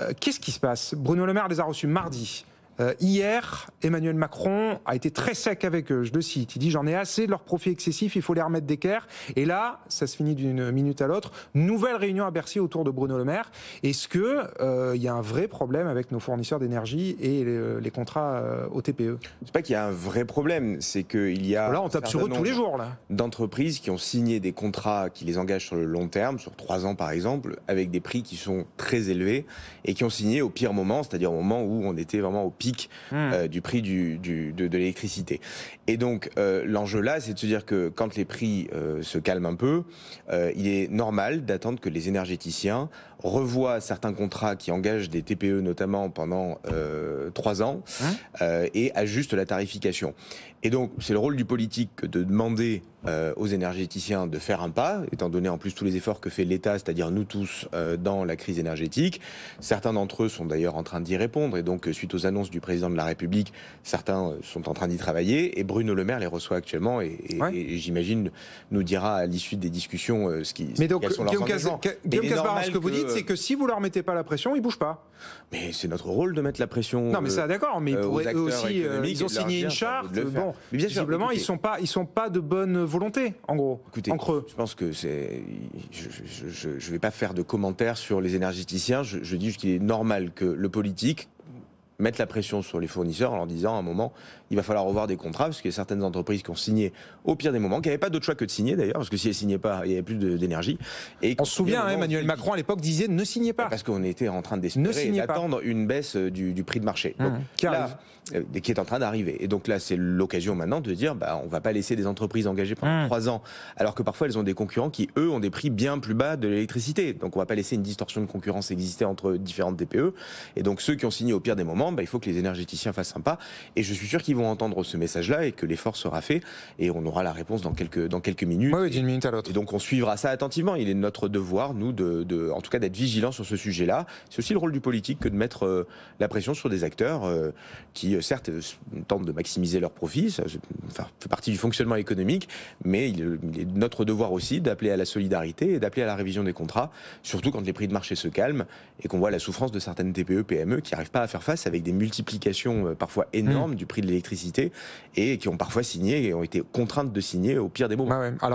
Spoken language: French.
Euh, qu'est-ce qui se passe Bruno Le Maire les a reçus mardi. Euh, hier, Emmanuel Macron a été très sec avec eux, je le cite. Il dit J'en ai assez de leurs profits excessifs, il faut les remettre d'équerre. Et là, ça se finit d'une minute à l'autre. Nouvelle réunion à Bercy autour de Bruno Le Maire. Est-ce que il euh, y a un vrai problème avec nos fournisseurs d'énergie et les, euh, contrats au TPE C'est pas qu'il y a un vrai problème, c'est qu'il y a. Là, on tape sur eux tous les jours. là. D'entreprises qui ont signé des contrats qui les engagent sur le long terme, sur trois ans par exemple, avec des prix qui sont très élevés et qui ont signé au pire moment, c'est-à-dire au moment où on était vraiment au pire Hmm. Euh, du prix de, l'électricité. Et donc euh, l'enjeu là, c'est de se dire que quand les prix euh, se calment un peu, il est normal d'attendre que les énergéticiens revoient certains contrats qui engagent des TPE notamment pendant trois ans hein. et ajustent la tarification. Et donc c'est le rôle du politique de demander euh, aux énergéticiens de faire un pas, étant donné en plus tous les efforts que fait l'État, c'est-à-dire nous tous, euh, dans la crise énergétique. Certains d'entre eux sont d'ailleurs en train d'y répondre, et donc euh, suite aux annonces du président de la République, certains sont en train d'y travailler, et Bruno Le Maire les reçoit actuellement, et, j'imagine nous dira à l'issue des discussions ce qui Mais donc, sont Guillaume, ce que, vous dites, c'est que si vous leur mettez pas la pression, ils bougent pas. Mais c'est notre rôle de mettre la pression. Non, mais ça, d'accord, mais ils aussi, ils ont signé une charte. Bon, bien visiblement, ils sont pas, ils sont pas de bonne volonté, en gros, Écoutez, en creux. Je pense que c'est. Je ne vais pas faire de commentaires sur les énergéticiens. Je, je dis juste qu'il est normal que le politique, mettre la pression sur les fournisseurs en leur disant à un moment, il va falloir revoir des contrats, parce qu'il y a certaines entreprises qui ont signé au pire des moments, qui n'avaient pas d'autre choix que de signer d'ailleurs, parce que si elles ne signaient pas, il n'y avait plus d'énergie. on se souvient, hein, Emmanuel Macron à l'époque disait ne signez pas. Parce qu'on était en train d'espérer d'attendre une baisse euh, du, prix de marché. Mmh. Euh, qui, est en train d'arriver. Et donc là, c'est l'occasion maintenant de dire, bah, on ne va pas laisser des entreprises engagées pendant mmh. trois ans, alors que parfois elles ont des concurrents qui, eux, ont des prix bien plus bas de l'électricité. Donc on ne va pas laisser une distorsion de concurrence exister entre différentes DPE Et donc ceux qui ont signé au pire des moments, bah, il faut que les énergéticiens fassent un pas. Et je suis sûr qu'ils vont entendre ce message-là et que l'effort sera fait. Et on aura la réponse dans quelques, dans quelques minutes. d'une minute à l'autre. Et donc on suivra ça attentivement. Il est notre devoir, nous, de, en tout cas d'être vigilants sur ce sujet-là. C'est aussi le rôle du politique que de mettre euh, la pression sur des acteurs euh, qui, euh, certes, tentent de maximiser leurs profits. Ça fait partie du fonctionnement économique. Mais il, est notre devoir aussi d'appeler à la solidarité et d'appeler à la révision des contrats, surtout quand les prix de marché se calment et qu'on voit la souffrance de certaines TPE, PME qui n'arrivent pas à faire face à avec des multiplications euh, parfois mm. énormes du prix de l'électricité et qui ont parfois signé et ont été contraintes de signer au pire des moments. Bah